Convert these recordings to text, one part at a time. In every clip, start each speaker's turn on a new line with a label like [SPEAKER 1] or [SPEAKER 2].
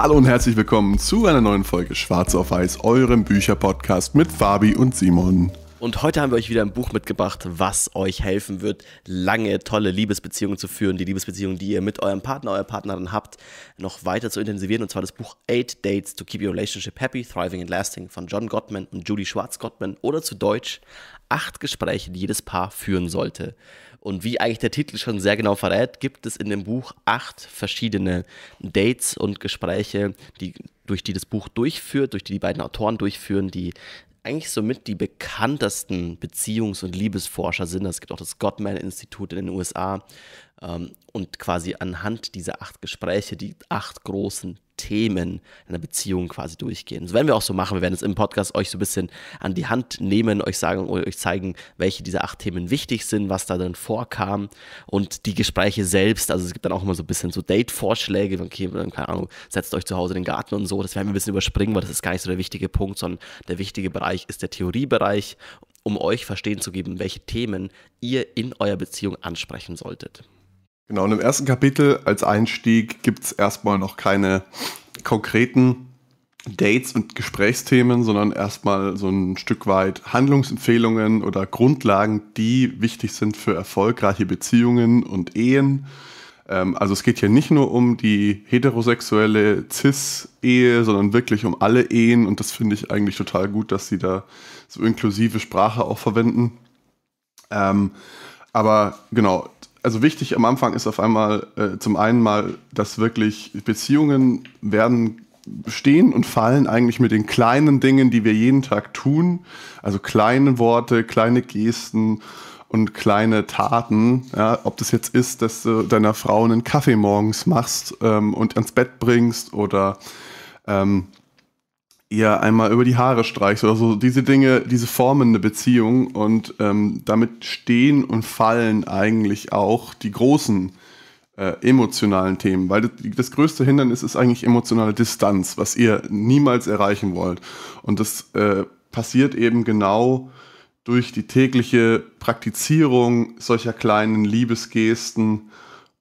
[SPEAKER 1] Hallo und herzlich willkommen zu einer neuen Folge Schwarz auf Weiß, eurem Bücherpodcast mit Fabi und Simon.
[SPEAKER 2] Und heute haben wir euch wieder ein Buch mitgebracht, was euch helfen wird, lange tolle Liebesbeziehungen zu führen. Die Liebesbeziehungen, die ihr mit eurem Partner, eurer Partnerin habt, noch weiter zu intensivieren. Und zwar das Buch Eight Dates to Keep Your Relationship Happy, Thriving and Lasting von John Gottman und Julie Schwarz-Gottman oder zu Deutsch Acht Gespräche, die jedes Paar führen sollte. Und wie eigentlich der Titel schon sehr genau verrät, gibt es in dem Buch acht verschiedene Dates und Gespräche, die, durch die das Buch durchführt, durch die die beiden Autoren durchführen, die eigentlich somit die bekanntesten Beziehungs- und Liebesforscher sind. Es gibt auch das Gottman-Institut in den USA. Ähm, und quasi anhand dieser acht Gespräche, die acht großen Themen einer Beziehung quasi durchgehen. Das werden wir auch so machen. Wir werden es im Podcast euch so ein bisschen an die Hand nehmen, euch sagen, euch zeigen, welche dieser acht Themen wichtig sind, was da dann vorkam und die Gespräche selbst. Also es gibt dann auch immer so ein bisschen so Date-Vorschläge. Okay, dann, keine Ahnung, setzt euch zu Hause in den Garten und so. Das werden wir ein bisschen überspringen, weil das ist gar nicht so der wichtige Punkt, sondern der wichtige Bereich ist der Theoriebereich, um euch verstehen zu geben, welche Themen ihr in eurer Beziehung ansprechen solltet. Genau, und im ersten
[SPEAKER 1] Kapitel als Einstieg gibt es erstmal noch keine konkreten Dates und Gesprächsthemen, sondern erstmal so ein Stück weit Handlungsempfehlungen oder Grundlagen, die wichtig sind für erfolgreiche Beziehungen und Ehen. Ähm, also es geht hier nicht nur um die heterosexuelle CIS-Ehe, sondern wirklich um alle Ehen und das finde ich eigentlich total gut, dass sie da so inklusive Sprache auch verwenden. Ähm, aber genau, also wichtig am Anfang ist auf einmal äh, zum einen mal, dass wirklich Beziehungen werden stehen und fallen eigentlich mit den kleinen Dingen, die wir jeden Tag tun. Also kleine Worte, kleine Gesten und kleine Taten. Ja, ob das jetzt ist, dass du deiner Frau einen Kaffee morgens machst ähm, und ans Bett bringst oder ähm, eher einmal über die Haare streichst oder so. Diese Dinge, diese formen der Beziehung und ähm, damit stehen und fallen eigentlich auch die großen äh, emotionalen Themen, weil das, das, größte Hindernis ist eigentlich emotionale Distanz, was ihr niemals erreichen wollt. Und das äh, passiert eben genau durch die tägliche Praktizierung solcher kleinen Liebesgesten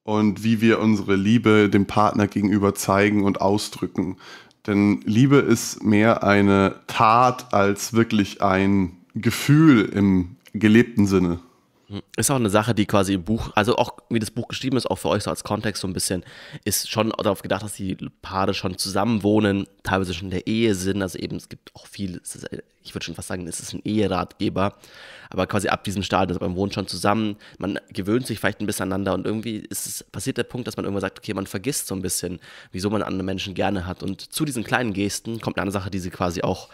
[SPEAKER 1] und wie wir unsere Liebe dem Partner gegenüber zeigen und ausdrücken. Denn Liebe ist mehr eine Tat als wirklich ein Gefühl im gelebten Sinne.
[SPEAKER 2] Ist auch eine Sache, die quasi im Buch, also auch wie das Buch geschrieben ist, auch für euch so als Kontext so ein bisschen, ist schon darauf gedacht, dass die Paare schon zusammen wohnen, teilweise schon in der Ehe sind. Also eben, es gibt auch viel, ich würde schon fast sagen, es ist ein Eheratgeber. Aber quasi ab diesem Stadium, also man wohnt schon zusammen, man gewöhnt sich vielleicht ein bisschen aneinander und irgendwie ist es, passiert der Punkt, dass man irgendwann sagt, okay, man vergisst so ein bisschen, wieso man andere Menschen gerne hat. Und zu diesen kleinen Gesten kommt eine Sache, die sie quasi auch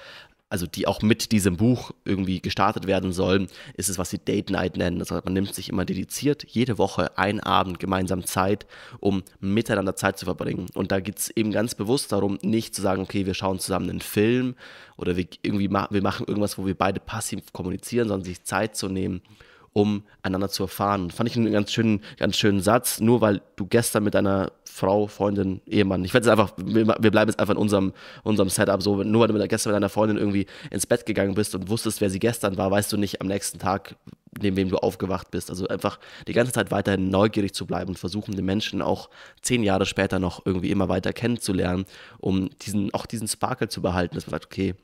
[SPEAKER 2] also die auch mit diesem Buch irgendwie gestartet werden sollen, ist es, was sie Date Night nennen. Das also man nimmt sich immer dediziert jede Woche einen Abend gemeinsam Zeit, um miteinander Zeit zu verbringen. Und da geht es eben ganz bewusst darum, nicht zu sagen, okay, wir schauen zusammen einen Film oder wir, irgendwie ma wir machen irgendwas, wo wir beide passiv kommunizieren, sondern sich Zeit zu nehmen um einander zu erfahren. Fand ich einen ganz schönen, ganz schönen Satz, nur weil du gestern mit deiner Frau, Freundin, Ehemann, ich werde es einfach, wir, bleiben jetzt einfach in unserem, unserem Setup so, nur weil du gestern mit deiner Freundin irgendwie ins Bett gegangen bist und wusstest, wer sie gestern war, weißt du nicht am nächsten Tag, neben wem du aufgewacht bist. Also einfach die ganze Zeit weiterhin neugierig zu bleiben und versuchen, den Menschen auch zehn Jahre später noch irgendwie immer weiter kennenzulernen, um diesen, auch diesen Sparkle zu behalten, dass man sagt, okay,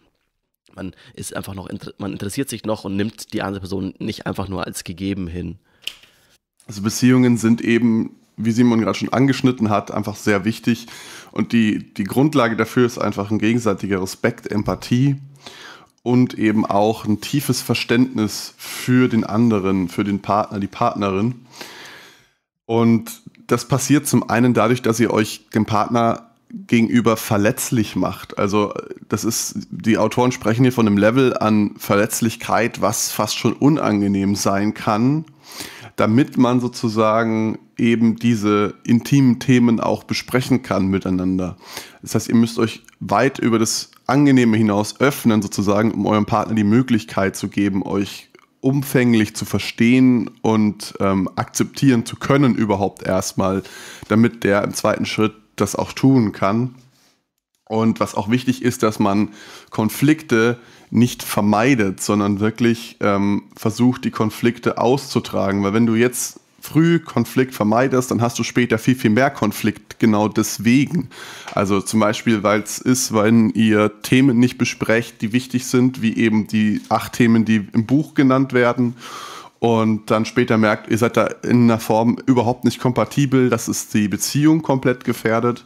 [SPEAKER 2] man ist einfach noch, man interessiert sich noch und nimmt die andere Person nicht einfach nur als gegeben hin.
[SPEAKER 1] Also Beziehungen sind eben, wie Simon gerade schon angeschnitten hat, einfach sehr wichtig. Und die, die Grundlage dafür ist einfach ein gegenseitiger Respekt, Empathie und eben auch ein tiefes Verständnis für den anderen, für den Partner, die Partnerin. Und das passiert zum einen dadurch, dass ihr euch dem Partner gegenüber verletzlich macht. Also das ist, die Autoren sprechen hier von einem Level an Verletzlichkeit, was fast schon unangenehm sein kann, damit man sozusagen eben diese intimen Themen auch besprechen kann miteinander. Das heißt, ihr müsst euch weit über das Angenehme hinaus öffnen, sozusagen, um eurem Partner die Möglichkeit zu geben, euch umfänglich zu verstehen und ähm, akzeptieren zu können überhaupt erstmal, damit der im zweiten Schritt das auch tun kann. Und was auch wichtig ist, dass man Konflikte nicht vermeidet, sondern wirklich ähm, versucht, die Konflikte auszutragen. Weil wenn du jetzt früh Konflikt vermeidest, dann hast du später viel, viel mehr Konflikt, genau deswegen. Also zum Beispiel, weil es ist, wenn ihr Themen nicht besprecht, die wichtig sind, wie eben die acht Themen, die im Buch genannt werden und dann später merkt, ihr seid da in einer Form überhaupt nicht kompatibel, das ist die Beziehung komplett gefährdet.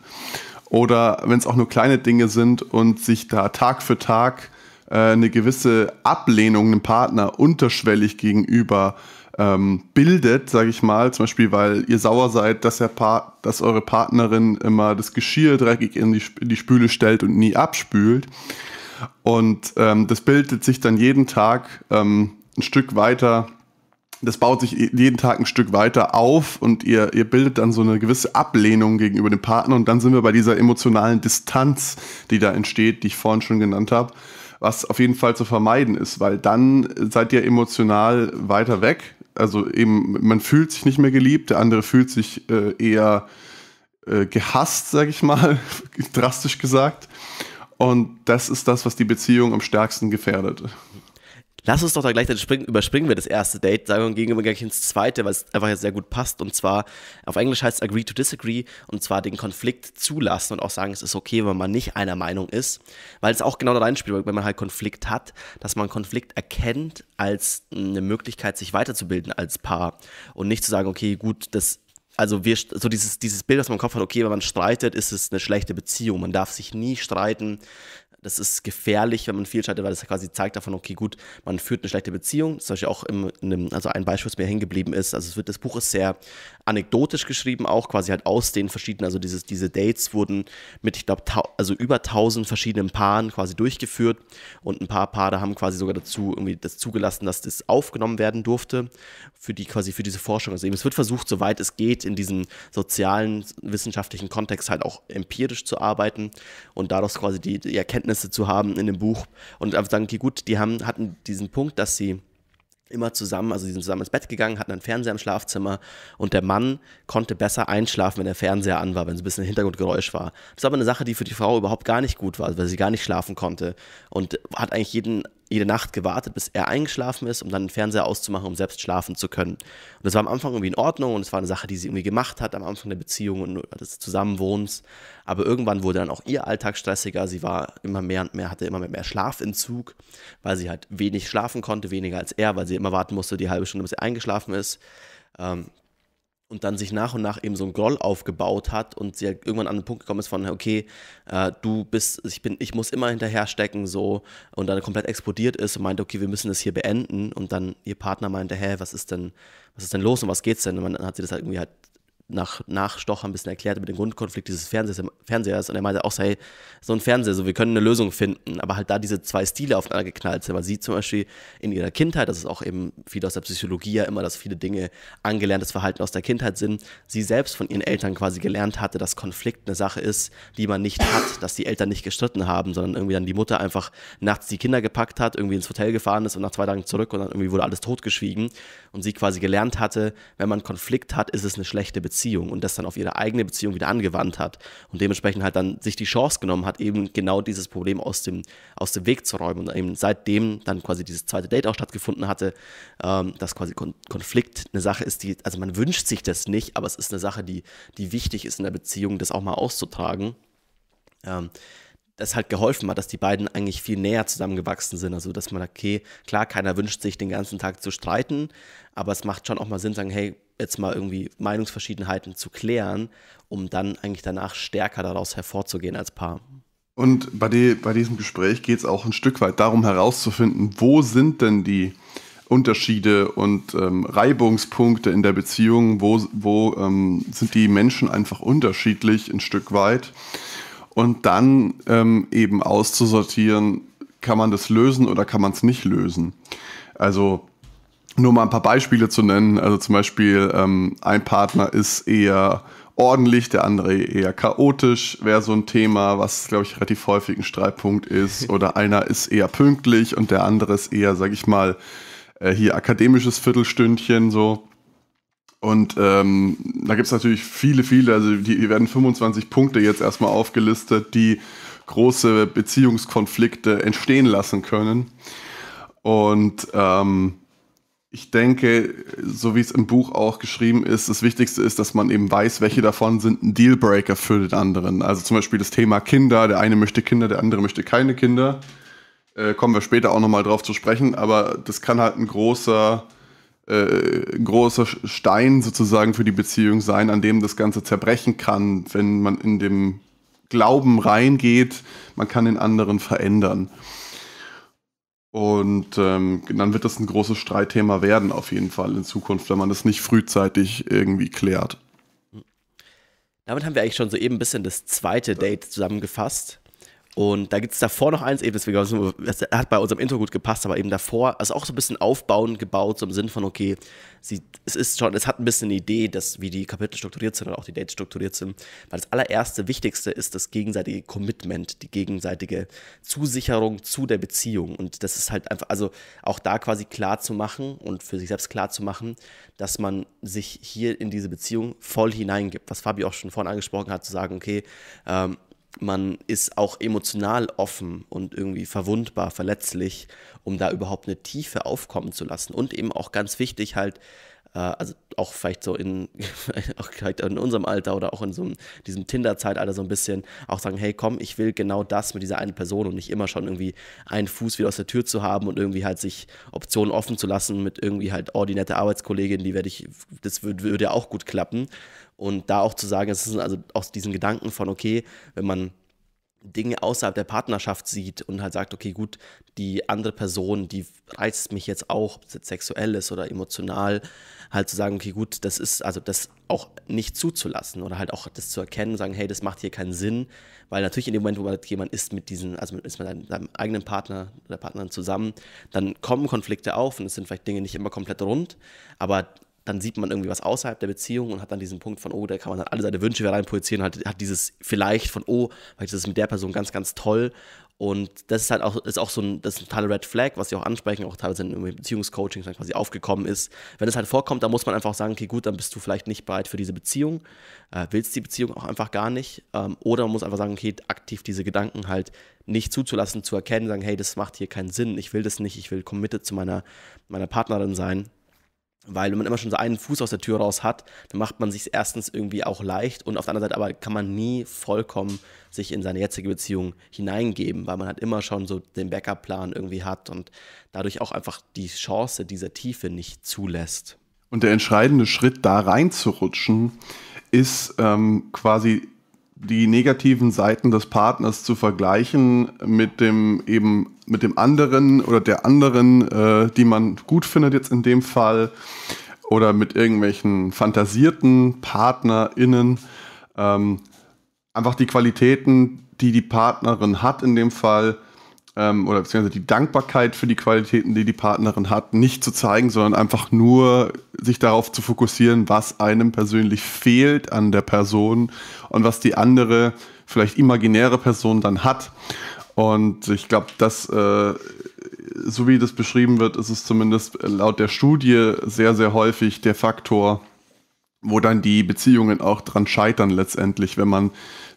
[SPEAKER 1] Oder wenn es auch nur kleine Dinge sind und sich da Tag für Tag äh, eine gewisse Ablehnung einem Partner unterschwellig gegenüber ähm, bildet, sage ich mal, zum Beispiel, weil ihr sauer seid, dass, der pa dass eure Partnerin immer das Geschirr dreckig in die, in die Spüle stellt und nie abspült. Und ähm, das bildet sich dann jeden Tag ähm, ein Stück weiter das baut sich jeden Tag ein Stück weiter auf und ihr, ihr bildet dann so eine gewisse Ablehnung gegenüber dem Partner und dann sind wir bei dieser emotionalen Distanz, die da entsteht, die ich vorhin schon genannt habe, was auf jeden Fall zu vermeiden ist, weil dann seid ihr emotional weiter weg. Also eben, man fühlt sich nicht mehr geliebt, der andere fühlt sich äh, eher äh, gehasst, sage ich mal, drastisch gesagt. Und das ist das, was die Beziehung am stärksten gefährdet
[SPEAKER 2] lass uns doch da gleich, dann springen, überspringen wir das erste Date, sagen wir gehen gleich ins zweite, weil es einfach ja sehr gut passt. Und zwar, auf Englisch heißt es agree to disagree, und zwar den Konflikt zulassen und auch sagen, es ist okay, wenn man nicht einer Meinung ist, weil es auch genau da reinspielt, wenn man halt Konflikt hat, dass man Konflikt erkennt als eine Möglichkeit, sich weiterzubilden als Paar und nicht zu sagen, okay, gut, das also wir, so dieses, dieses Bild, was man im Kopf hat, okay, wenn man streitet, ist es eine schlechte Beziehung. Man darf sich nie streiten das ist gefährlich, wenn man viel scheidet, weil das quasi zeigt davon, okay, gut, man führt eine schlechte Beziehung. Zum Beispiel auch im, einem, also ein Beispiel, was mir hängen geblieben ist, also es wird, das Buch ist sehr anekdotisch geschrieben, auch quasi halt aus den verschiedenen, also dieses, diese Dates wurden mit, ich glaube, also über 1000 verschiedenen Paaren quasi durchgeführt und ein paar Paare haben quasi sogar dazu irgendwie das zugelassen, dass das aufgenommen werden durfte für die quasi für diese Forschung. Also eben, es wird versucht, soweit es geht, in diesem sozialen, wissenschaftlichen Kontext halt auch empirisch zu arbeiten und daraus quasi die, die Erkenntnis Erkenntnisse zu haben in dem Buch und dann sagen, okay, gut, die haben, hatten diesen Punkt, dass sie immer zusammen, also sie sind zusammen ins Bett gegangen, hatten einen Fernseher im Schlafzimmer und der Mann konnte besser einschlafen, wenn der Fernseher an war, wenn es ein bisschen Hintergrundgeräusch war. Das war aber eine Sache, die für die Frau überhaupt gar nicht gut war, weil sie gar nicht schlafen konnte und hat eigentlich jeden, jede Nacht gewartet, bis er eingeschlafen ist, um dann den Fernseher auszumachen, um selbst schlafen zu können. Und das war am Anfang irgendwie in Ordnung und es war eine Sache, die sie irgendwie gemacht hat am Anfang der Beziehung und des Zusammenwohnens, aber irgendwann wurde dann auch ihr Alltag stressiger. Sie war immer mehr und mehr, hatte immer mehr Schlafentzug, weil sie halt wenig schlafen konnte, weniger als er, weil sie immer warten musste, die halbe Stunde, bis er eingeschlafen ist. Ähm, und dann sich nach und nach eben so ein Groll aufgebaut hat und sie halt irgendwann an den Punkt gekommen ist von, okay, äh, du bist, ich bin, ich muss immer hinterherstecken so und dann komplett explodiert ist und meinte, okay, wir müssen das hier beenden und dann ihr Partner meinte, hä, was ist denn, was ist denn los und was geht's denn? Und dann hat sie das halt irgendwie halt nach Nachstocher ein bisschen erklärt über den Grundkonflikt dieses Fernsehers, Fernsehers und er meinte auch, sei so ein Fernseher, so wir können eine Lösung finden, aber halt da diese zwei Stile aufeinander geknallt sind, weil sie zum Beispiel in ihrer Kindheit, das ist auch eben viel aus der Psychologie ja immer, dass viele Dinge angelerntes Verhalten aus der Kindheit sind, sie selbst von ihren Eltern quasi gelernt hatte, dass Konflikt eine Sache ist, die man nicht hat, dass die Eltern nicht gestritten haben, sondern irgendwie dann die Mutter einfach nachts die Kinder gepackt hat, irgendwie ins Hotel gefahren ist und nach zwei Tagen zurück und dann irgendwie wurde alles totgeschwiegen und sie quasi gelernt hatte, wenn man Konflikt hat, ist es eine schlechte Beziehung. Beziehung und das dann auf ihre eigene Beziehung wieder angewandt hat und dementsprechend halt dann sich die Chance genommen hat, eben genau dieses Problem aus dem, aus dem Weg zu räumen und eben seitdem dann quasi dieses zweite Date auch stattgefunden hatte, ähm, dass quasi Kon Konflikt eine Sache ist, die, also man wünscht sich das nicht, aber es ist eine Sache, die, die wichtig ist in der Beziehung, das auch mal auszutragen. Ähm, das halt geholfen hat, dass die beiden eigentlich viel näher zusammengewachsen sind. Also, dass man, okay, klar, keiner wünscht sich den ganzen Tag zu streiten, aber es macht schon auch mal Sinn, sagen, hey, jetzt mal irgendwie Meinungsverschiedenheiten zu klären, um dann eigentlich danach stärker daraus hervorzugehen als Paar.
[SPEAKER 1] Und bei, die, bei diesem Gespräch geht es auch ein Stück weit darum herauszufinden, wo sind denn die Unterschiede und ähm, Reibungspunkte in der Beziehung, wo, wo ähm, sind die Menschen einfach unterschiedlich ein Stück weit. Und dann ähm, eben auszusortieren, kann man das lösen oder kann man es nicht lösen. Also nur mal ein paar Beispiele zu nennen. Also zum Beispiel, ähm, ein Partner ist eher ordentlich, der andere eher chaotisch, wäre so ein Thema, was, glaube ich, relativ häufig ein Streitpunkt ist. Oder einer ist eher pünktlich und der andere ist eher, sage ich mal, äh, hier akademisches Viertelstündchen so. Und ähm, da gibt es natürlich viele, viele, also die, die werden 25 Punkte jetzt erstmal aufgelistet, die große Beziehungskonflikte entstehen lassen können. Und ähm, ich denke, so wie es im Buch auch geschrieben ist, das Wichtigste ist, dass man eben weiß, welche davon sind ein Dealbreaker für den anderen. Also zum Beispiel das Thema Kinder. Der eine möchte Kinder, der andere möchte keine Kinder. Äh, kommen wir später auch nochmal drauf zu sprechen. Aber das kann halt ein großer, äh, großer Stein sozusagen für die Beziehung sein, an dem das Ganze zerbrechen kann, wenn man in dem Glauben reingeht, man kann den anderen verändern. Und ähm, dann wird das ein großes Streitthema werden, auf jeden Fall in Zukunft, wenn man das nicht frühzeitig irgendwie klärt. Hm.
[SPEAKER 2] Damit haben wir eigentlich schon so eben ein bisschen das zweite Date zusammengefasst. Und da gibt es davor noch eins, eben deswegen, das also, hat bei unserem Intro gut gepasst, aber eben davor, also auch so ein bisschen aufbauend gebaut, so im Sinn von, okay, sie, es ist schon, es hat ein bisschen eine Idee, dass, wie die Kapitel strukturiert sind und auch die Dates strukturiert sind. Weil das allererste, wichtigste ist das gegenseitige Commitment, die gegenseitige Zusicherung zu der Beziehung. Und das ist halt einfach, also auch da quasi klar zu machen und für sich selbst klar zu machen, dass man sich hier in diese Beziehung voll hineingibt. Was Fabi auch schon vorhin angesprochen hat, zu sagen, okay, ähm, man ist auch emotional offen und irgendwie verwundbar, verletzlich, um da überhaupt eine Tiefe aufkommen zu lassen. Und eben auch ganz wichtig halt, äh, also auch vielleicht so in, auch vielleicht in unserem Alter oder auch in so einem, diesem Tinder-Zeitalter so ein bisschen auch sagen, hey komm, ich will genau das mit dieser einen Person und nicht immer schon irgendwie einen Fuß wieder aus der Tür zu haben und irgendwie halt sich Optionen offen zu lassen mit irgendwie halt, oh, Arbeitskollegin, die werde ich, das würde würd ja auch gut klappen und da auch zu sagen, es ist also aus diesen Gedanken von, okay, wenn man Dinge außerhalb der Partnerschaft sieht und halt sagt, okay, gut, die andere Person, die reizt mich jetzt auch, ob es jetzt sexuell ist oder emotional, halt zu sagen, okay, gut, das ist, also das auch nicht zuzulassen oder halt auch das zu erkennen, sagen, hey, das macht hier keinen Sinn, weil natürlich in dem Moment, wo man halt jemand ist mit diesen, also ist man seinem eigenen Partner oder Partnerin zusammen, dann kommen Konflikte auf und es sind vielleicht Dinge nicht immer komplett rund, aber dann sieht man irgendwie was außerhalb der Beziehung und hat dann diesen Punkt von, oh, da kann man dann alle seine Wünsche wieder reinprojizieren, halt, hat dieses vielleicht von, oh, weil das ist mit der Person ganz, ganz toll. Und das ist halt auch, ist auch so ein, das ist ein Teil Red Flag, was sie auch ansprechen, auch teilweise in Beziehungscoachings dann quasi aufgekommen ist. Wenn es halt vorkommt, dann muss man einfach sagen, okay, gut, dann bist du vielleicht nicht bereit für diese Beziehung, äh, willst die Beziehung auch einfach gar nicht. Ähm, oder man muss einfach sagen, okay, aktiv diese Gedanken halt nicht zuzulassen, zu erkennen, sagen, hey, das macht hier keinen Sinn, ich will das nicht, ich will committed zu meiner, meiner Partnerin sein weil wenn man immer schon so einen Fuß aus der Tür raus hat, dann macht man sich erstens irgendwie auch leicht und auf der anderen Seite aber kann man nie vollkommen sich in seine jetzige Beziehung hineingeben, weil man halt immer schon so den Backup-Plan irgendwie hat und dadurch auch einfach die Chance dieser Tiefe nicht zulässt.
[SPEAKER 1] Und der entscheidende Schritt, da reinzurutschen, ist ähm, quasi die negativen Seiten des Partners zu vergleichen mit dem eben mit dem anderen oder der anderen, äh, die man gut findet jetzt in dem Fall oder mit irgendwelchen fantasierten PartnerInnen. Ähm, einfach die Qualitäten, die die Partnerin hat in dem Fall, ähm, oder beziehungsweise die Dankbarkeit für die Qualitäten, die die Partnerin hat, nicht zu zeigen, sondern einfach nur sich darauf zu fokussieren, was einem persönlich fehlt an der Person und was die andere, vielleicht imaginäre Person dann hat. Und ich glaube, dass äh, so wie das beschrieben wird, ist es zumindest äh, laut der Studie sehr, sehr häufig der Faktor, wo dann die Beziehungen auch dran scheitern letztendlich, wenn man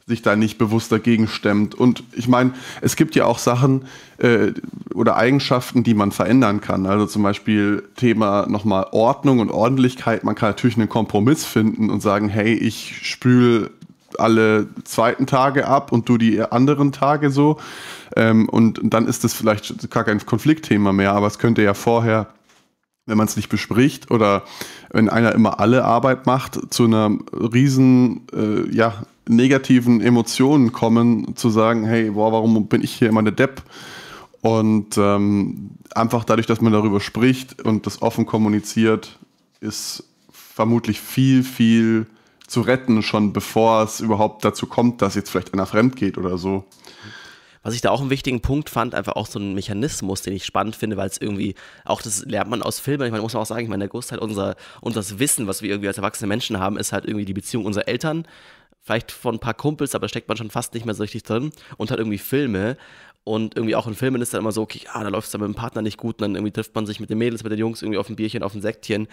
[SPEAKER 1] sich da nicht bewusst dagegen stemmt. Und ich meine, es gibt ja auch Sachen äh, oder Eigenschaften, die man verändern kann. Also zum Beispiel Thema nochmal Ordnung und Ordentlichkeit. Man kann natürlich einen Kompromiss finden und sagen, hey, ich spüle alle zweiten Tage ab und du die anderen Tage so. Ähm, und dann ist das vielleicht gar kein Konfliktthema mehr, aber es könnte ja vorher wenn man es nicht bespricht oder wenn einer immer alle Arbeit macht, zu einer riesen, äh, ja, negativen Emotionen kommen, zu sagen, hey, boah, warum bin ich hier immer eine Depp? Und ähm, einfach dadurch, dass man darüber spricht und das offen kommuniziert, ist vermutlich viel, viel zu retten, schon bevor es überhaupt dazu kommt, dass jetzt vielleicht einer fremd geht oder so
[SPEAKER 2] was ich da auch einen wichtigen Punkt fand, einfach auch so ein Mechanismus, den ich spannend finde, weil es irgendwie, auch das lernt man aus Filmen. Ich meine, muss man auch sagen, ich meine, der Großteil unser, unseres Wissen, was wir irgendwie als erwachsene Menschen haben, ist halt irgendwie die Beziehung unserer Eltern, vielleicht von ein paar Kumpels, aber da steckt man schon fast nicht mehr so richtig drin und halt irgendwie Filme. Und irgendwie auch in Filmen ist dann immer so, okay, ah, da läuft es dann mit dem Partner nicht gut und dann irgendwie trifft man sich mit den Mädels, mit den Jungs irgendwie auf ein Bierchen, auf ein Sektchen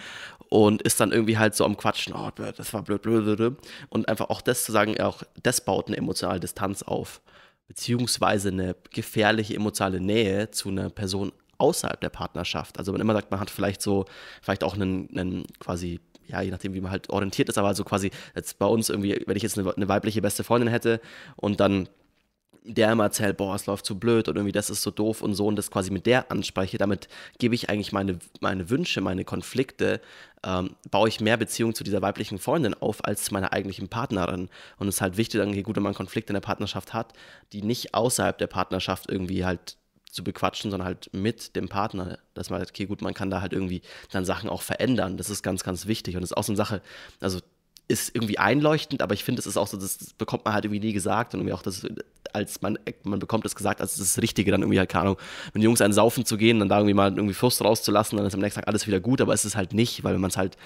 [SPEAKER 2] und ist dann irgendwie halt so am Quatschen, oh, das war blöd, blöd, blöd. Und einfach auch das zu sagen, auch das baut eine emotionale Distanz auf beziehungsweise eine gefährliche emotionale Nähe zu einer Person außerhalb der Partnerschaft. Also man immer sagt, man hat vielleicht so, vielleicht auch einen, einen quasi ja, je nachdem, wie man halt orientiert ist, aber also quasi jetzt bei uns irgendwie, wenn ich jetzt eine, eine weibliche beste Freundin hätte und dann der immer erzählt, boah, es läuft zu blöd und irgendwie das ist so doof und so und das quasi mit der anspreche, damit gebe ich eigentlich meine, meine Wünsche, meine Konflikte, ähm, baue ich mehr Beziehungen zu dieser weiblichen Freundin auf als zu meiner eigentlichen Partnerin. Und es ist halt wichtig, dann, okay, gut, wenn man Konflikte in der Partnerschaft hat, die nicht außerhalb der Partnerschaft irgendwie halt zu bequatschen, sondern halt mit dem Partner, dass man halt, okay, gut, man kann da halt irgendwie dann Sachen auch verändern. Das ist ganz, ganz wichtig und das ist auch so eine Sache, also ist irgendwie einleuchtend, aber ich finde, es ist auch so, das, bekommt man halt irgendwie nie gesagt und irgendwie auch das, als man, man bekommt das gesagt, als das Richtige dann irgendwie halt, keine Ahnung, mit Jungs einen Saufen zu gehen, dann da irgendwie mal irgendwie Frust rauszulassen, dann ist am nächsten Tag alles wieder gut, aber es ist halt nicht, weil wenn man es halt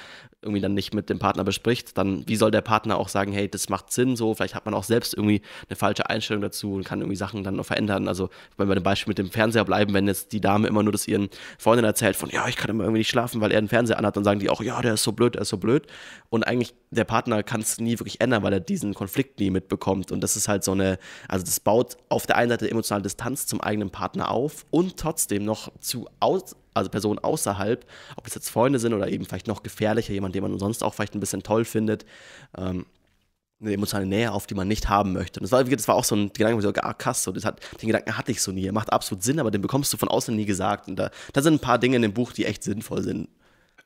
[SPEAKER 2] irgendwie dann nicht mit dem Partner bespricht, dann wie soll der Partner auch sagen, hey, das macht Sinn so, vielleicht hat man auch selbst irgendwie eine falsche Einstellung dazu und kann irgendwie Sachen dann noch verändern, also wenn wir dem Beispiel mit dem Fernseher bleiben, wenn jetzt die Dame immer nur das ihren Freundin erzählt von, ja, ich kann immer irgendwie nicht schlafen, weil er den Fernseher anhat, dann sagen die auch, ja, der ist so blöd, der ist so blöd und eigentlich der Partner kann es nie wirklich ändern, weil er diesen Konflikt nie mitbekommt. Und das ist halt so eine, also das baut auf der einen Seite emotionale Distanz zum eigenen Partner auf und trotzdem noch zu aus, also Personen außerhalb, ob es jetzt Freunde sind oder eben vielleicht noch gefährlicher, jemand, den man sonst auch vielleicht ein bisschen toll findet. Ähm, eine emotionale Nähe auf, die man nicht haben möchte. Und das war, das war auch so ein Gedanke, so, ah, krass, so, das hat, den Gedanken hatte ich so nie. macht absolut Sinn, aber den bekommst du von außen nie gesagt. Und da, da sind ein paar Dinge in dem Buch, die echt sinnvoll sind.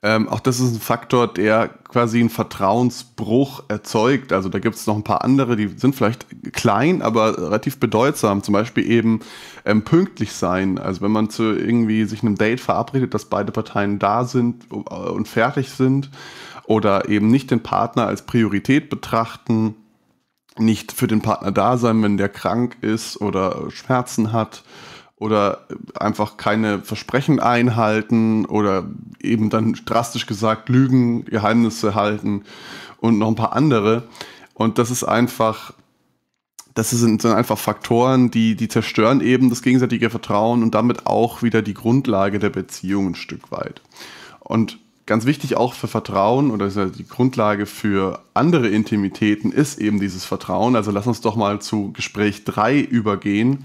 [SPEAKER 1] Ähm, auch das ist ein Faktor, der quasi einen Vertrauensbruch erzeugt. Also da gibt es noch ein paar andere, die sind vielleicht klein, aber relativ bedeutsam. Zum Beispiel eben ähm, pünktlich sein. Also wenn man zu irgendwie sich einem Date verabredet, dass beide Parteien da sind äh, und fertig sind oder eben nicht den Partner als Priorität betrachten, nicht für den Partner da sein, wenn der krank ist oder Schmerzen hat oder einfach keine Versprechen einhalten oder eben dann drastisch gesagt Lügen, Geheimnisse halten und noch ein paar andere. Und das ist einfach, das sind, sind einfach Faktoren, die, die zerstören eben das gegenseitige Vertrauen und damit auch wieder die Grundlage der Beziehung ein Stück weit. Und ganz wichtig auch für Vertrauen oder die Grundlage für andere Intimitäten ist eben dieses Vertrauen. Also lass uns doch mal zu Gespräch 3 übergehen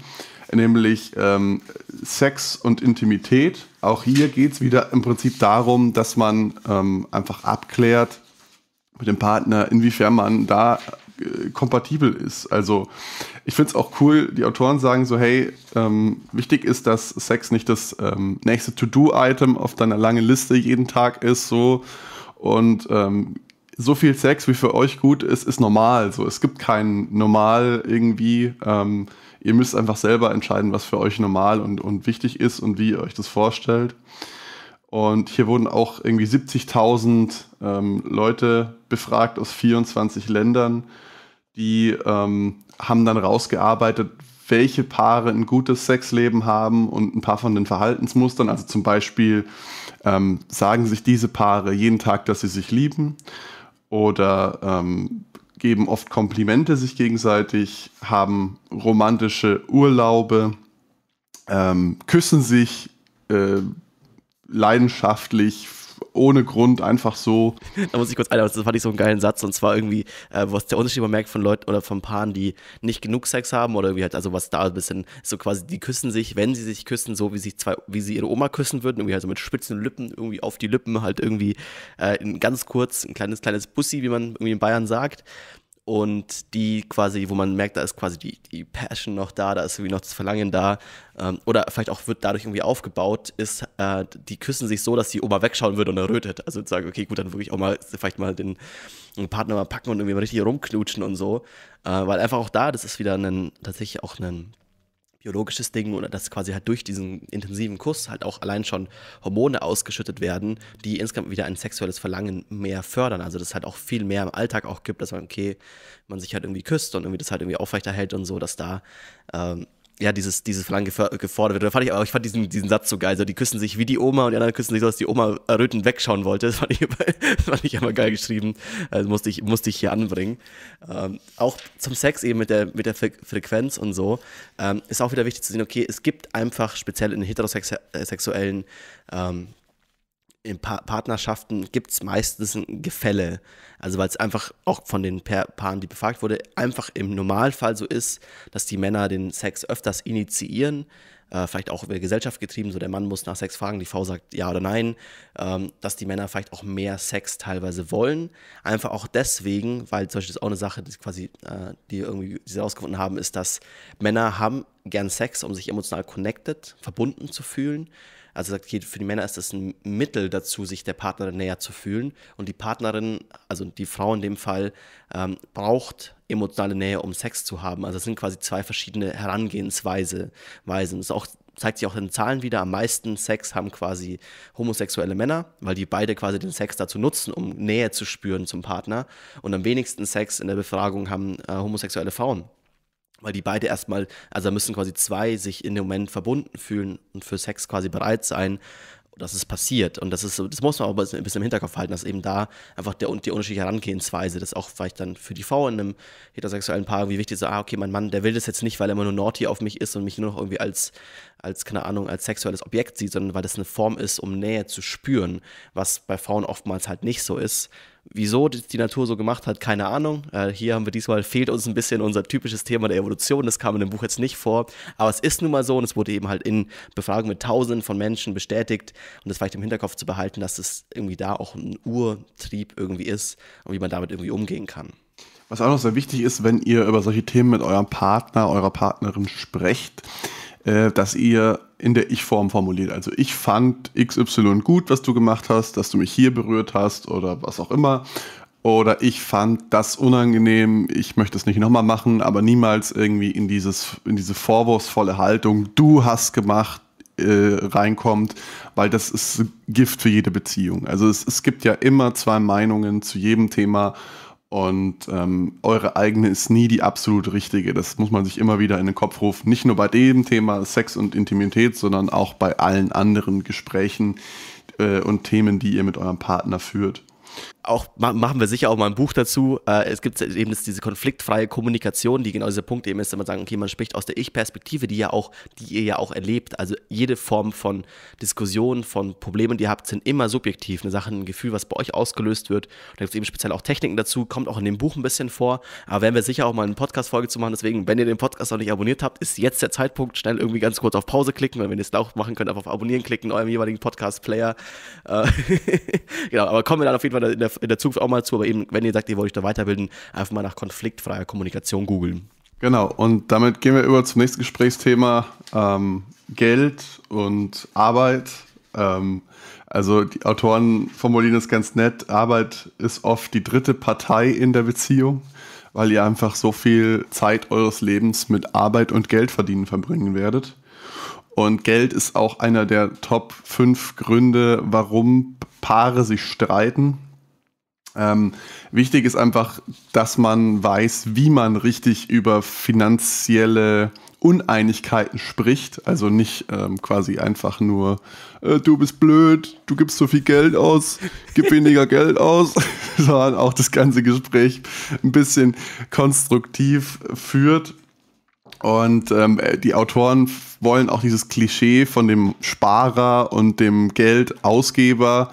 [SPEAKER 1] nämlich ähm, Sex und Intimität. Auch hier geht es wieder im Prinzip darum, dass man ähm, einfach abklärt mit dem Partner, inwiefern man da äh, kompatibel ist. Also ich finde es auch cool, die Autoren sagen so, hey, ähm, wichtig ist, dass Sex nicht das ähm, nächste To-Do-Item auf deiner langen Liste jeden Tag ist, so und ähm, so viel Sex, wie für euch gut ist, ist normal. So, es gibt kein Normal irgendwie. Ähm, ihr müsst einfach selber entscheiden, was für euch normal und, und wichtig ist und wie ihr euch das vorstellt. Und hier wurden auch irgendwie 70.000 ähm, Leute befragt aus 24 Ländern. Die ähm, haben dann rausgearbeitet, welche Paare ein gutes Sexleben haben und ein paar von den Verhaltensmustern. Also zum Beispiel ähm, sagen sich diese Paare jeden Tag, dass sie sich lieben oder ähm, geben oft Komplimente sich gegenseitig, haben romantische Urlaube, ähm, küssen sich äh, leidenschaftlich, ohne
[SPEAKER 2] Grund einfach so. Da muss ich kurz einhaken, das fand ich so einen geilen Satz und zwar irgendwie, äh, was der Unterschied man merkt von Leuten oder von Paaren, die nicht genug Sex haben oder irgendwie halt, also was da ein bisschen so quasi, die küssen sich, wenn sie sich küssen, so wie sich zwei, wie sie ihre Oma küssen würden, irgendwie also mit spitzen Lippen irgendwie auf die Lippen halt irgendwie äh, in ganz kurz, ein kleines, kleines Bussi, wie man irgendwie in Bayern sagt und die quasi, wo man merkt, da ist quasi die, die Passion noch da, da ist irgendwie noch das Verlangen da ähm, oder vielleicht auch wird dadurch irgendwie aufgebaut, ist, äh, die küssen sich so, dass die Oma wegschauen würde und errötet. Also sagen, okay, gut, dann wirklich auch mal vielleicht mal den, den Partner mal packen und irgendwie mal richtig rumklutschen und so, äh, weil einfach auch da, das ist wieder ein, tatsächlich auch ein biologisches Ding oder dass quasi halt durch diesen intensiven Kuss halt auch allein schon Hormone ausgeschüttet werden, die insgesamt wieder ein sexuelles Verlangen mehr fördern. Also das halt auch viel mehr im Alltag auch gibt, dass man, okay, man sich halt irgendwie küsst und irgendwie das halt irgendwie aufrechterhält und so, dass da ähm, ja, dieses, dieses Verlangen gefordert wird. Da fand ich, aber ich fand diesen, diesen Satz so geil. So, die küssen sich wie die Oma und die anderen küssen sich so, dass die Oma errötend wegschauen wollte. Das fand ich, das fand ich immer geil geschrieben. Also musste ich, musste ich hier anbringen. Ähm, auch zum Sex eben mit der, mit der Frequenz und so. Ähm, ist auch wieder wichtig zu sehen, okay, es gibt einfach speziell in heterosexuellen äh, ähm, in pa Partnerschaften gibt es meistens ein Gefälle. Also weil es einfach auch von den pa Paaren, die befragt wurde, einfach im Normalfall so ist, dass die Männer den Sex öfters initiieren, äh, vielleicht auch über Gesellschaft getrieben, so der Mann muss nach Sex fragen, die Frau sagt ja oder nein, ähm, dass die Männer vielleicht auch mehr Sex teilweise wollen. Einfach auch deswegen, weil zum Beispiel das ist auch eine Sache, die quasi, äh, die irgendwie die sie herausgefunden haben, ist, dass Männer haben gern Sex, um sich emotional connected, verbunden zu fühlen also sagt, okay, für die Männer ist das ein Mittel dazu, sich der Partnerin näher zu fühlen. Und die Partnerin, also die Frau in dem Fall, ähm, braucht emotionale Nähe, um Sex zu haben. Also es sind quasi zwei verschiedene Herangehensweisen. Das auch, zeigt sich auch in den Zahlen wieder. Am meisten Sex haben quasi homosexuelle Männer, weil die beide quasi den Sex dazu nutzen, um Nähe zu spüren zum Partner. Und am wenigsten Sex in der Befragung haben äh, homosexuelle Frauen weil die beide erstmal, also da müssen quasi zwei sich in dem Moment verbunden fühlen und für Sex quasi bereit sein, dass es passiert. Und das ist, das muss man aber ein bisschen im Hinterkopf halten, dass eben da einfach der, die unterschiedliche Herangehensweise, das auch vielleicht dann für die Frau in einem heterosexuellen Paar wie wichtig ist, ah, okay, mein Mann, der will das jetzt nicht, weil er immer nur naughty auf mich ist und mich nur noch irgendwie als, als, keine Ahnung, als sexuelles Objekt sieht, sondern weil das eine Form ist, um Nähe zu spüren, was bei Frauen oftmals halt nicht so ist. Wieso die Natur so gemacht hat, keine Ahnung. Äh, hier haben wir diesmal, fehlt uns ein bisschen unser typisches Thema der Evolution. Das kam in dem Buch jetzt nicht vor. Aber es ist nun mal so und es wurde eben halt in Befragungen mit Tausenden von Menschen bestätigt. Und das vielleicht im Hinterkopf zu behalten, dass es irgendwie da auch ein Urtrieb irgendwie ist und wie man damit irgendwie umgehen kann. Was auch noch sehr wichtig ist,
[SPEAKER 1] wenn ihr über solche Themen mit eurem Partner, eurer Partnerin sprecht, äh, dass ihr in der Ich-Form formuliert. Also ich fand XY gut, was du gemacht hast, dass du mich hier berührt hast oder was auch immer. Oder ich fand das unangenehm, ich möchte es nicht nochmal machen, aber niemals irgendwie in, dieses, in diese vorwurfsvolle Haltung, du hast gemacht, äh, reinkommt, weil das ist Gift für jede Beziehung. Also es, es gibt ja immer zwei Meinungen zu jedem Thema und ähm, eure eigene ist nie die absolut richtige. Das muss man sich immer wieder in den Kopf rufen. Nicht nur bei dem Thema Sex und Intimität, sondern auch bei allen anderen Gesprächen äh, und Themen, die ihr mit eurem Partner
[SPEAKER 2] führt auch machen wir sicher auch mal ein Buch dazu. Äh, es gibt eben diese konfliktfreie Kommunikation, die genau dieser Punkt eben ist, wenn man sagt, okay, man spricht aus der Ich-Perspektive, die ja auch, die ihr ja auch erlebt. Also jede Form von Diskussion, von Problemen, die ihr habt, sind immer subjektiv. Eine Sache, ein Gefühl, was bei euch ausgelöst wird. Da gibt es eben speziell auch Techniken dazu, kommt auch in dem Buch ein bisschen vor. Aber werden wir sicher auch mal eine Podcast-Folge zu machen. Deswegen, wenn ihr den Podcast noch nicht abonniert habt, ist jetzt der Zeitpunkt. Schnell irgendwie ganz kurz auf Pause klicken. Und wenn ihr es auch machen könnt, einfach auf Abonnieren klicken, eurem jeweiligen Podcast-Player. Äh, genau, aber kommen wir dann auf jeden Fall in der in der Zukunft auch mal zu, aber eben, wenn ihr sagt, ihr wollt euch da weiterbilden, einfach mal nach konfliktfreier Kommunikation googeln.
[SPEAKER 1] Genau, und damit gehen wir über zum nächsten Gesprächsthema: ähm, Geld und Arbeit. Ähm, also, die Autoren formulieren es ganz nett: Arbeit ist oft die dritte Partei in der Beziehung, weil ihr einfach so viel Zeit eures Lebens mit Arbeit und Geld verdienen verbringen werdet. Und Geld ist auch einer der Top 5 Gründe, warum Paare sich streiten. Ähm, wichtig ist einfach, dass man weiß, wie man richtig über finanzielle Uneinigkeiten spricht. Also nicht ähm, quasi einfach nur, äh, du bist blöd, du gibst so viel Geld aus, gib weniger Geld aus, sondern auch das ganze Gespräch ein bisschen konstruktiv führt. Und ähm, äh, die Autoren wollen auch dieses Klischee von dem Sparer und dem Geldausgeber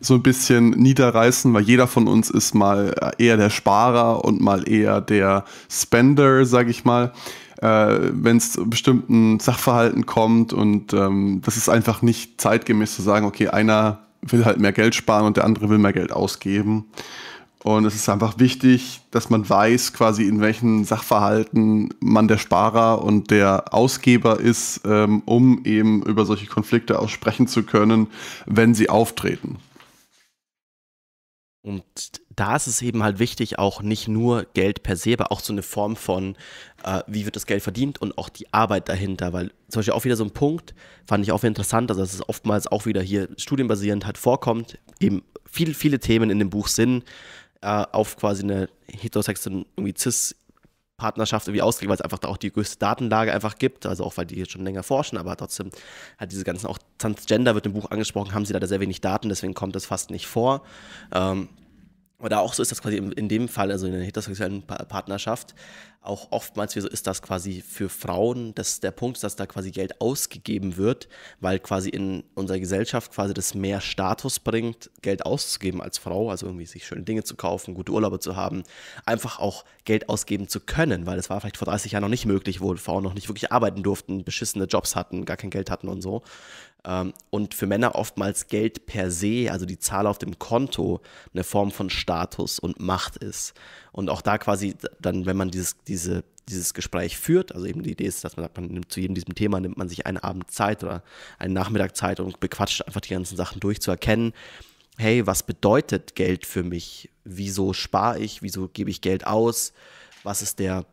[SPEAKER 1] so ein bisschen niederreißen, weil jeder von uns ist mal äh, eher der Sparer und mal eher der Spender, sag ich mal, äh, wenn es zu bestimmten Sachverhalten kommt. Und ähm, das ist einfach nicht zeitgemäß zu sagen, okay, einer will halt mehr Geld sparen und der andere will mehr Geld ausgeben. Und es ist einfach wichtig, dass man weiß, quasi in welchen Sachverhalten man der Sparer und der Ausgeber ist, ähm, um eben über solche Konflikte aussprechen zu können, wenn sie auftreten.
[SPEAKER 2] Und da ist es eben halt wichtig, auch nicht nur Geld per se, aber auch so eine Form von, äh, wie wird das Geld verdient und auch die Arbeit dahinter. Weil zum Beispiel auch wieder so ein Punkt, fand ich auch wieder interessant, also dass es oftmals auch wieder hier studienbasierend halt vorkommt, eben viele, viele Themen in dem Buch sind, äh, auf quasi eine heterosexuelle, irgendwie cis Partnerschaft irgendwie ausgelegt, weil es einfach da auch die größte Datenlage einfach gibt, also auch weil die jetzt schon länger forschen, aber trotzdem hat diese ganzen, auch Transgender wird im Buch angesprochen, haben sie leider sehr wenig Daten, deswegen kommt das fast nicht vor. Ähm, oder auch so ist das quasi in, dem Fall, also in der heterosexuellen Partnerschaft, auch oftmals wie so ist das quasi für Frauen dass der Punkt, dass da quasi Geld ausgegeben wird, weil quasi in unserer Gesellschaft quasi das mehr Status bringt, Geld auszugeben als Frau, also irgendwie sich schöne Dinge zu kaufen, gute Urlaube zu haben, einfach auch Geld ausgeben zu können, weil das war vielleicht vor 30 Jahren noch nicht möglich, wo Frauen noch nicht wirklich arbeiten durften, beschissene Jobs hatten, gar kein Geld hatten und so. Ähm, und für Männer oftmals Geld per se, also die Zahl auf dem Konto, eine Form von Status und Macht ist. Und auch da quasi dann, wenn man dieses, diese, dieses Gespräch führt, also eben die Idee ist, dass man sagt, man nimmt zu jedem diesem Thema, nimmt man sich einen Abend Zeit oder einen Nachmittag Zeit und bequatscht einfach die ganzen Sachen durchzuerkennen. hey, was bedeutet Geld für mich? Wieso spare ich? Wieso gebe ich Geld aus? Was ist der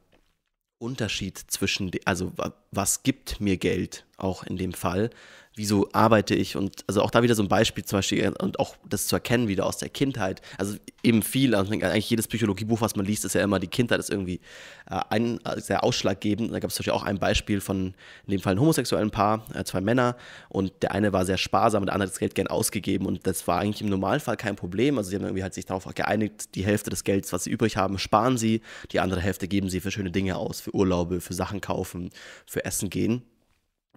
[SPEAKER 2] Unterschied zwischen, also was gibt mir Geld auch in dem Fall? wieso arbeite ich und also auch da wieder so ein Beispiel zum Beispiel äh, und auch das zu erkennen wieder aus der Kindheit. Also eben viel, also eigentlich jedes Psychologiebuch, was man liest, ist ja immer, die Kindheit ist irgendwie äh, ein, äh, sehr ausschlaggebend. da gab es zum Beispiel auch ein Beispiel von in dem Fall ein homosexuellen Paar, äh, zwei Männer und der eine war sehr sparsam und der andere hat das Geld gern ausgegeben und das war eigentlich im Normalfall kein Problem. Also sie haben irgendwie halt sich darauf geeinigt, die Hälfte des Geldes, was sie übrig haben, sparen sie, die andere Hälfte geben sie für schöne Dinge aus, für Urlaube, für Sachen kaufen, für Essen gehen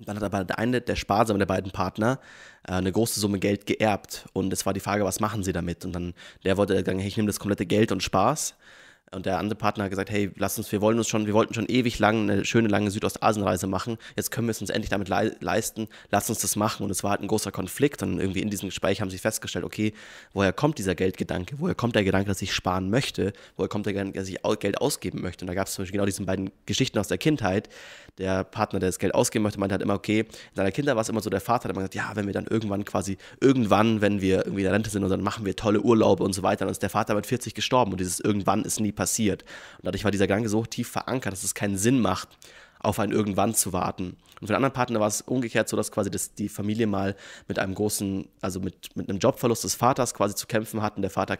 [SPEAKER 2] dann hat aber der eine, der sparsame der beiden Partner, äh, eine große Summe Geld geerbt. Und es war die Frage, was machen sie damit? Und dann der wollte sagen, hey, ich nehme das komplette Geld und Spaß. Und der andere Partner hat gesagt, hey, lass uns, wir wollen uns schon, wir wollten schon ewig lang eine schöne lange Südostasienreise machen. Jetzt können wir es uns endlich damit le leisten. Lass uns das machen. Und es war halt ein großer Konflikt. Und irgendwie in diesem Gespräch haben sie festgestellt, okay, woher kommt dieser Geldgedanke? Woher kommt der Gedanke, dass ich sparen möchte? Woher kommt der Gedanke, dass ich Geld ausgeben möchte? Und da gab es zum Beispiel genau diese beiden Geschichten aus der Kindheit. Der Partner, der das Geld ausgeben möchte, meinte halt immer, okay, in seiner Kindheit war es immer so, der Vater hat immer gesagt, ja, wenn wir dann irgendwann quasi, irgendwann, wenn wir irgendwie in der Rente sind und dann machen wir tolle Urlaube und so weiter. dann ist der Vater mit 40 gestorben und dieses irgendwann ist nie passiert. Und dadurch war dieser Gedanke so tief verankert, dass es keinen Sinn macht, auf ein Irgendwann zu warten. Und für den anderen Partner war es umgekehrt so, dass quasi das, die Familie mal mit einem großen, also mit, mit einem Jobverlust des Vaters quasi zu kämpfen hatten, der Vater,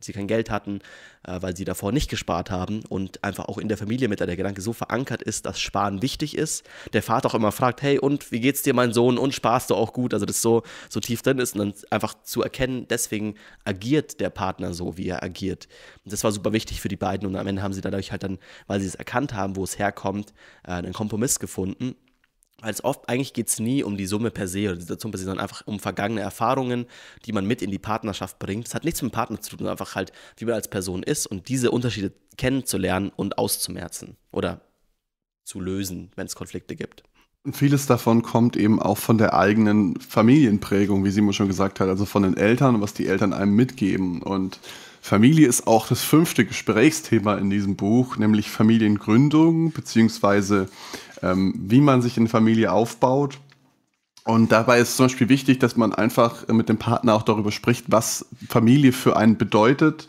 [SPEAKER 2] sie kein Geld hatten, äh, weil sie davor nicht gespart haben und einfach auch in der Familie mit der Gedanke so verankert ist, dass Sparen wichtig ist. Der Vater auch immer fragt, hey, und wie geht's dir, mein Sohn? Und sparst du auch gut? Also das so, so tief drin ist und dann einfach zu erkennen, deswegen agiert der Partner so, wie er agiert. Und das war super wichtig für die beiden und am Ende haben sie dadurch halt dann, weil sie es erkannt haben, wo es herkommt, äh, einen Kompromiss gefunden als oft, eigentlich geht es nie um die Summe per se oder die Situation per se, sondern einfach um vergangene Erfahrungen, die man mit in die Partnerschaft bringt. Es hat nichts mit dem Partner zu tun, sondern einfach halt, wie man als Person ist und diese Unterschiede kennenzulernen und auszumerzen oder zu lösen, wenn es Konflikte gibt.
[SPEAKER 1] Vieles davon kommt eben auch von der eigenen Familienprägung, wie Simon schon gesagt hat, also von den Eltern und was die Eltern einem mitgeben. Und Familie ist auch das fünfte Gesprächsthema in diesem Buch, nämlich Familiengründung beziehungsweise ähm, wie man sich eine Familie aufbaut. Und dabei ist zum Beispiel wichtig, dass man einfach mit dem Partner auch darüber spricht, was Familie für einen bedeutet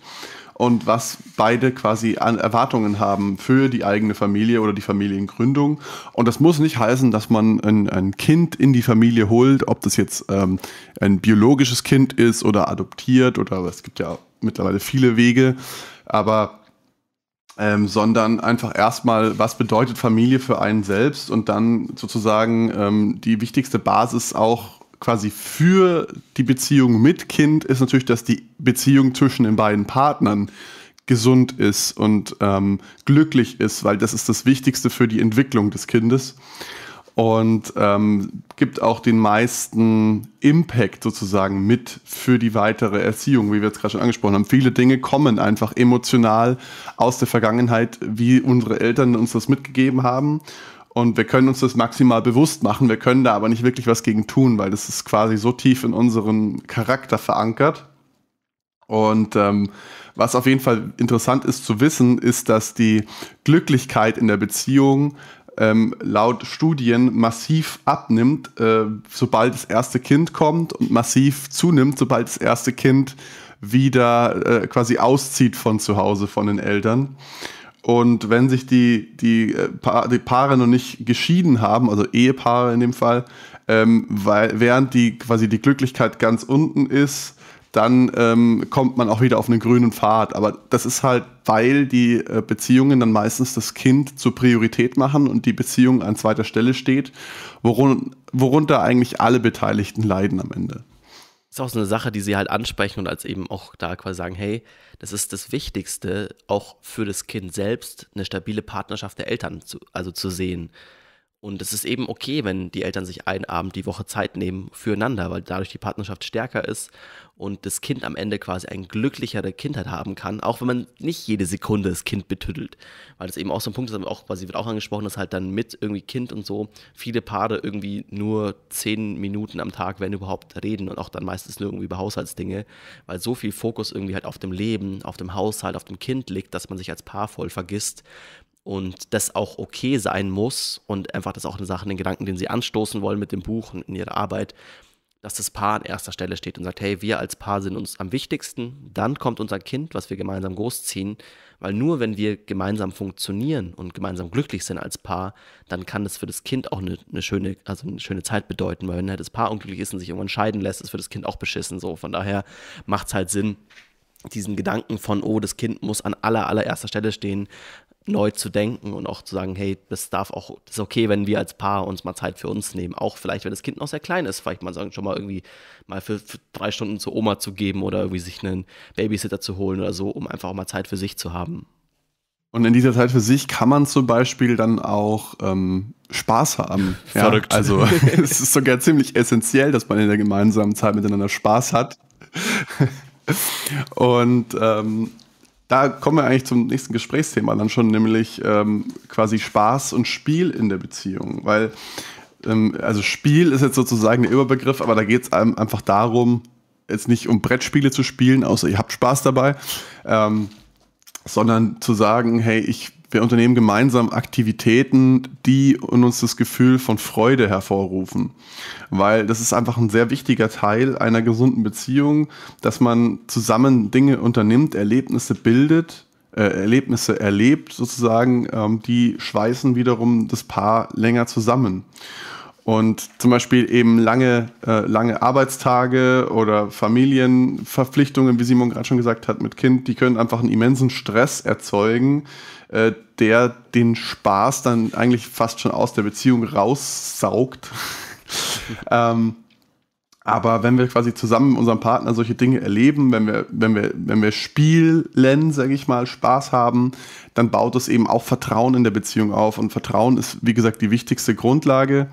[SPEAKER 1] und was beide quasi an Erwartungen haben für die eigene Familie oder die Familiengründung. Und das muss nicht heißen, dass man ein, ein Kind in die Familie holt, ob das jetzt ähm, ein biologisches Kind ist oder adoptiert oder es gibt ja mittlerweile viele Wege. Aber ähm, sondern einfach erstmal, was bedeutet Familie für einen selbst und dann sozusagen ähm, die wichtigste Basis auch quasi für die Beziehung mit Kind ist natürlich, dass die Beziehung zwischen den beiden Partnern gesund ist und ähm, glücklich ist, weil das ist das Wichtigste für die Entwicklung des Kindes und ähm, gibt auch den meisten Impact sozusagen mit für die weitere Erziehung, wie wir jetzt gerade schon angesprochen haben. Viele Dinge kommen einfach emotional aus der Vergangenheit, wie unsere Eltern uns das mitgegeben haben. Und wir können uns das maximal bewusst machen, wir können da aber nicht wirklich was gegen tun, weil das ist quasi so tief in unserem Charakter verankert. Und ähm, was auf jeden Fall interessant ist zu wissen, ist, dass die Glücklichkeit in der Beziehung ähm, laut Studien massiv abnimmt, äh, sobald das erste Kind kommt und massiv zunimmt, sobald das erste Kind wieder äh, quasi auszieht von zu Hause, von den Eltern. Und wenn sich die, die, äh, die Paare noch nicht geschieden haben, also Ehepaare in dem Fall, ähm, weil, während die quasi die Glücklichkeit ganz unten ist, dann ähm, kommt man auch wieder auf einen grünen Pfad. Aber das ist halt, weil die äh, Beziehungen dann meistens das Kind zur Priorität machen und die Beziehung an zweiter Stelle steht, worun worunter eigentlich alle Beteiligten leiden am Ende.
[SPEAKER 2] Das ist auch so eine Sache, die sie halt ansprechen und als eben auch da quasi sagen, hey, das ist das Wichtigste, auch für das Kind selbst eine stabile Partnerschaft der Eltern zu, also zu sehen. Und es ist eben okay, wenn die Eltern sich einen Abend die Woche Zeit nehmen füreinander, weil dadurch die Partnerschaft stärker ist und das Kind am Ende quasi eine glücklichere Kindheit haben kann, auch wenn man nicht jede Sekunde das Kind betüttelt. Weil das eben auch so ein Punkt ist, aber auch quasi wird auch angesprochen, dass halt dann mit irgendwie Kind und so viele Paare irgendwie nur zehn Minuten am Tag, wenn überhaupt, reden und auch dann meistens nur irgendwie über Haushaltsdinge, weil so viel Fokus irgendwie halt auf dem Leben, auf dem Haushalt, auf dem Kind liegt, dass man sich als Paar voll vergisst, und das auch okay sein muss und einfach das auch eine Sache, den Gedanken, den sie anstoßen wollen mit dem Buch und in ihrer Arbeit, dass das Paar an erster Stelle steht und sagt, hey, wir als Paar sind uns am wichtigsten, dann kommt unser Kind, was wir gemeinsam großziehen, weil nur wenn wir gemeinsam funktionieren und gemeinsam glücklich sind als Paar, dann kann das für das Kind auch eine, eine schöne, also eine schöne Zeit bedeuten, weil wenn halt das Paar unglücklich ist und sich irgendwann scheiden lässt, ist für das Kind auch beschissen so. Von daher macht es halt Sinn, diesen Gedanken von, oh, das Kind muss an aller, allererster Stelle stehen, neu zu denken und auch zu sagen, hey, das darf auch, das ist okay, wenn wir als Paar uns mal Zeit für uns nehmen. Auch vielleicht, wenn das Kind noch sehr klein ist, vielleicht mal sagen, schon mal irgendwie mal für, für drei Stunden zur Oma zu geben oder irgendwie sich einen Babysitter zu holen oder so, um einfach auch mal Zeit für sich zu haben. Und in
[SPEAKER 1] dieser Zeit für sich kann man zum Beispiel dann auch ähm, Spaß haben. Ja, Verrückt. Also es ist sogar ziemlich essentiell, dass man in der gemeinsamen Zeit miteinander Spaß hat. Und ähm, da kommen wir eigentlich zum nächsten Gesprächsthema dann schon, nämlich ähm, quasi Spaß und Spiel in der Beziehung. Weil, ähm, also Spiel ist jetzt sozusagen der Überbegriff, aber da geht es einfach darum, jetzt nicht um Brettspiele zu spielen, außer ihr habt Spaß dabei, ähm, sondern zu sagen, hey, ich wir unternehmen gemeinsam Aktivitäten, die in uns das Gefühl von Freude hervorrufen. Weil das ist einfach ein sehr wichtiger Teil einer gesunden Beziehung, dass man zusammen Dinge unternimmt, Erlebnisse bildet, äh, Erlebnisse erlebt sozusagen, ähm, die schweißen wiederum das Paar länger zusammen. Und zum Beispiel eben lange, äh, lange Arbeitstage oder Familienverpflichtungen, wie Simon gerade schon gesagt hat, mit Kind, die können einfach einen immensen Stress erzeugen, äh, der den Spaß dann eigentlich fast schon aus der Beziehung raussaugt. ähm, aber wenn wir quasi zusammen mit unserem Partner solche Dinge erleben, wenn wir, wenn wir, wenn wir spielen, sage ich mal, Spaß haben, dann baut es eben auch Vertrauen in der Beziehung auf. Und Vertrauen ist, wie gesagt, die wichtigste Grundlage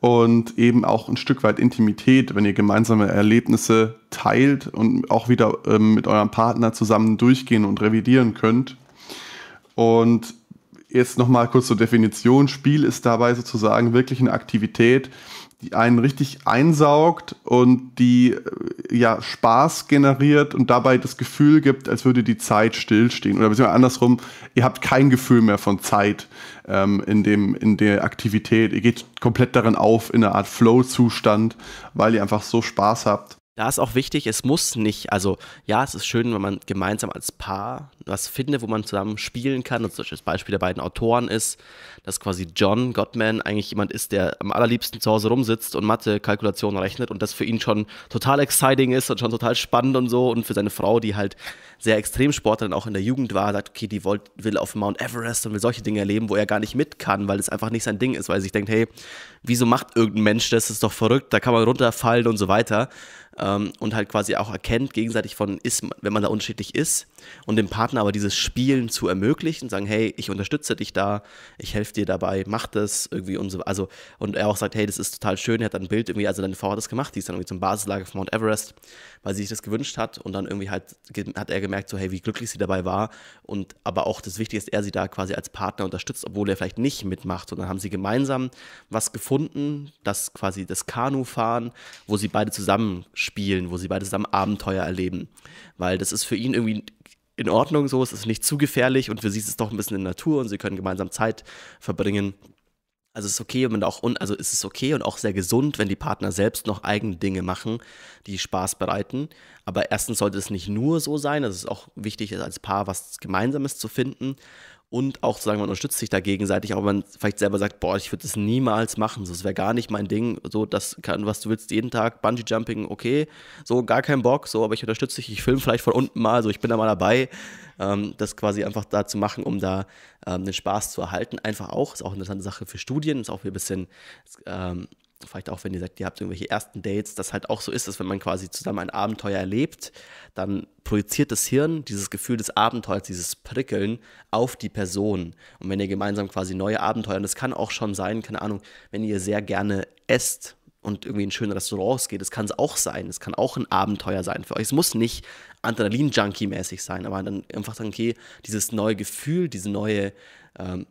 [SPEAKER 1] und eben auch ein Stück weit Intimität, wenn ihr gemeinsame Erlebnisse teilt und auch wieder ähm, mit eurem Partner zusammen durchgehen und revidieren könnt. Und jetzt nochmal kurz zur Definition. Spiel ist dabei sozusagen wirklich eine Aktivität, die einen richtig einsaugt und die äh, ja Spaß generiert und dabei das Gefühl gibt, als würde die Zeit stillstehen. Oder beziehungsweise andersrum, ihr habt kein Gefühl mehr von Zeit ähm, in, dem, in der Aktivität. Ihr geht komplett darin auf, in einer Art Flow-Zustand, weil ihr einfach so Spaß habt
[SPEAKER 2] da ist auch wichtig, es muss nicht, also ja, es ist schön, wenn man gemeinsam als Paar was findet, wo man zusammen spielen kann. Und das Beispiel der beiden Autoren ist, dass quasi John Gottman eigentlich jemand ist, der am allerliebsten zu Hause rumsitzt und Mathe-Kalkulationen rechnet und das für ihn schon total exciting ist und schon total spannend und so. Und für seine Frau, die halt sehr Extremsportlerin auch in der Jugend war, sagt, okay, die wollt, will auf Mount Everest und will solche Dinge erleben, wo er gar nicht mit kann, weil es einfach nicht sein Ding ist, weil sie sich denkt, hey, wieso macht irgendein Mensch das? Das ist doch verrückt, da kann man runterfallen und so weiter ähm, und halt quasi auch erkennt gegenseitig von, ist, wenn man da unterschiedlich ist und dem Partner aber dieses Spielen zu ermöglichen, sagen, hey, ich unterstütze dich da, ich helfe dir dabei, mach das irgendwie und so, also und er auch sagt, hey, das ist total schön, er hat ein Bild irgendwie, also deine Frau hat das gemacht, die ist dann irgendwie zum Basislager von Mount Everest, weil sie sich das gewünscht hat und dann irgendwie halt hat er gemerkt, so hey, wie glücklich sie dabei war und aber auch das Wichtige ist, er sie da quasi als Partner unterstützt, obwohl er vielleicht nicht mitmacht und dann haben sie gemeinsam was gefunden, das quasi das Kanufahren, wo sie beide zusammen spielen, wo sie beide zusammen Abenteuer erleben. Weil das ist für ihn irgendwie in Ordnung so, es ist nicht zu gefährlich und für sie ist es doch ein bisschen in Natur und sie können gemeinsam Zeit verbringen. Also es ist okay, wenn auch un also ist es okay und auch sehr gesund, wenn die Partner selbst noch eigene Dinge machen, die Spaß bereiten. Aber erstens sollte es nicht nur so sein, also es ist auch wichtig, als Paar was Gemeinsames zu finden und auch zu sagen, man unterstützt sich da gegenseitig, auch wenn man vielleicht selber sagt, boah, ich würde das niemals machen, so, das wäre gar nicht mein Ding, so, das kann, was du willst, jeden Tag Bungee-Jumping, okay, so, gar kein Bock, so, aber ich unterstütze dich, ich filme vielleicht von unten mal, so, ich bin da mal dabei, ähm, das quasi einfach da zu machen, um da ähm, den Spaß zu erhalten, einfach auch, ist auch eine interessante Sache für Studien, ist auch ein bisschen, ähm, vielleicht auch, wenn ihr sagt, ihr habt irgendwelche ersten Dates, das halt auch so ist, dass wenn man quasi zusammen ein Abenteuer erlebt, dann projiziert das Hirn dieses Gefühl des Abenteuers, dieses Prickeln auf die Person. Und wenn ihr gemeinsam quasi neue Abenteuer, und das kann auch schon sein, keine Ahnung, wenn ihr sehr gerne esst und irgendwie in schöne Restaurants geht, das kann es auch sein, es kann auch ein Abenteuer sein für euch. Es muss nicht Adrenalin-Junkie-mäßig sein, aber dann einfach sagen, okay, dieses neue Gefühl, diese neue ähm,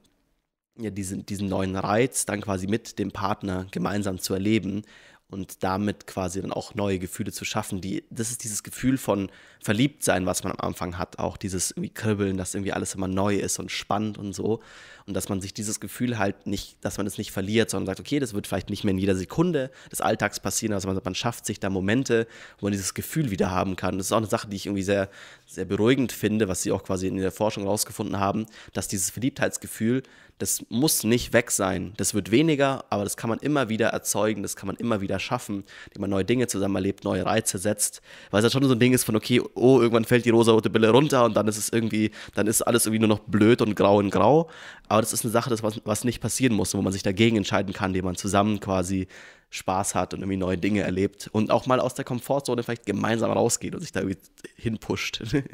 [SPEAKER 2] ja, diesen, diesen neuen Reiz dann quasi mit dem Partner gemeinsam zu erleben und damit quasi dann auch neue Gefühle zu schaffen. Die, das ist dieses Gefühl von Verliebtsein, was man am Anfang hat, auch dieses irgendwie Kribbeln, dass irgendwie alles immer neu ist und spannend und so. Und dass man sich dieses Gefühl halt nicht, dass man es nicht verliert, sondern sagt, okay, das wird vielleicht nicht mehr in jeder Sekunde des Alltags passieren, also man, man schafft sich da Momente, wo man dieses Gefühl wieder haben kann. Das ist auch eine Sache, die ich irgendwie sehr, sehr beruhigend finde, was sie auch quasi in der Forschung rausgefunden haben, dass dieses Verliebtheitsgefühl das muss nicht weg sein. Das wird weniger, aber das kann man immer wieder erzeugen, das kann man immer wieder schaffen, indem man neue Dinge zusammen erlebt, neue Reize setzt. Weil es ja schon so ein Ding ist von, okay, oh, irgendwann fällt die rosa-rote Bille runter und dann ist es irgendwie, dann ist alles irgendwie nur noch blöd und grau und grau. Aber das ist eine Sache, das, was, was nicht passieren muss, wo man sich dagegen entscheiden kann, indem man zusammen quasi Spaß hat und irgendwie neue Dinge erlebt und auch mal aus der Komfortzone vielleicht gemeinsam rausgeht und sich da irgendwie hinpusht.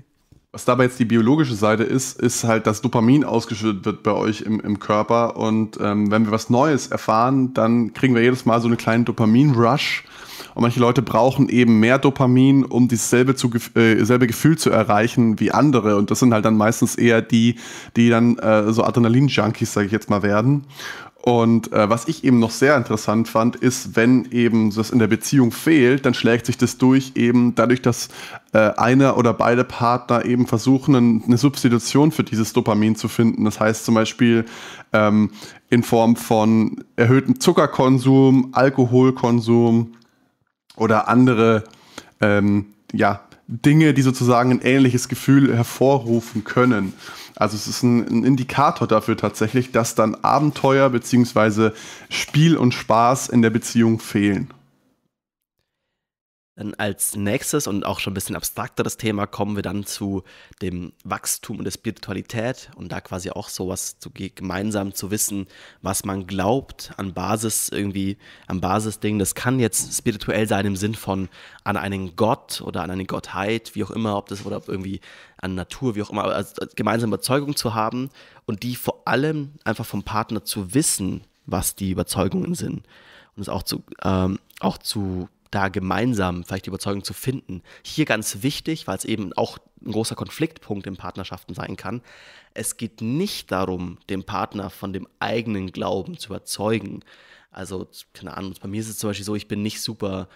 [SPEAKER 2] Was dabei jetzt die biologische Seite ist, ist halt, dass Dopamin ausgeschüttet wird bei
[SPEAKER 1] euch im, im Körper. Und ähm, wenn wir was Neues erfahren, dann kriegen wir jedes Mal so einen kleinen Dopamin-Rush. Und manche Leute brauchen eben mehr Dopamin, um dasselbe zu, äh, selbe Gefühl zu erreichen wie andere. Und das sind halt dann meistens eher die, die dann äh, so Adrenalin-Junkies, sage ich jetzt mal, werden. Und äh, was ich eben noch sehr interessant fand, ist, wenn eben das in der Beziehung fehlt, dann schlägt sich das durch eben dadurch, dass äh, einer oder beide Partner eben versuchen, eine Substitution für dieses Dopamin zu finden. Das heißt zum Beispiel ähm, in Form von erhöhtem Zuckerkonsum, Alkoholkonsum oder andere ähm, ja, Dinge, die sozusagen ein ähnliches Gefühl hervorrufen können. Also es ist ein, ein Indikator dafür tatsächlich, dass dann Abenteuer bzw. Spiel und Spaß in der Beziehung
[SPEAKER 2] fehlen. Dann als nächstes und auch schon ein bisschen abstrakteres Thema kommen wir dann zu dem Wachstum und der Spiritualität und da quasi auch sowas zu, gemeinsam zu wissen, was man glaubt an Basis irgendwie, an Basisding. Das kann jetzt spirituell sein im Sinn von an einen Gott oder an eine Gottheit, wie auch immer, ob das oder ob irgendwie an Natur, wie auch immer, also gemeinsame Überzeugung zu haben und die vor allem einfach vom Partner zu wissen, was die Überzeugungen sind und es auch zu, ähm, auch zu da gemeinsam vielleicht die Überzeugung zu finden. Hier ganz wichtig, weil es eben auch ein großer Konfliktpunkt in Partnerschaften sein kann. Es geht nicht darum, den Partner von dem eigenen Glauben zu überzeugen. Also, keine Ahnung, bei mir ist es zum Beispiel so, ich bin nicht super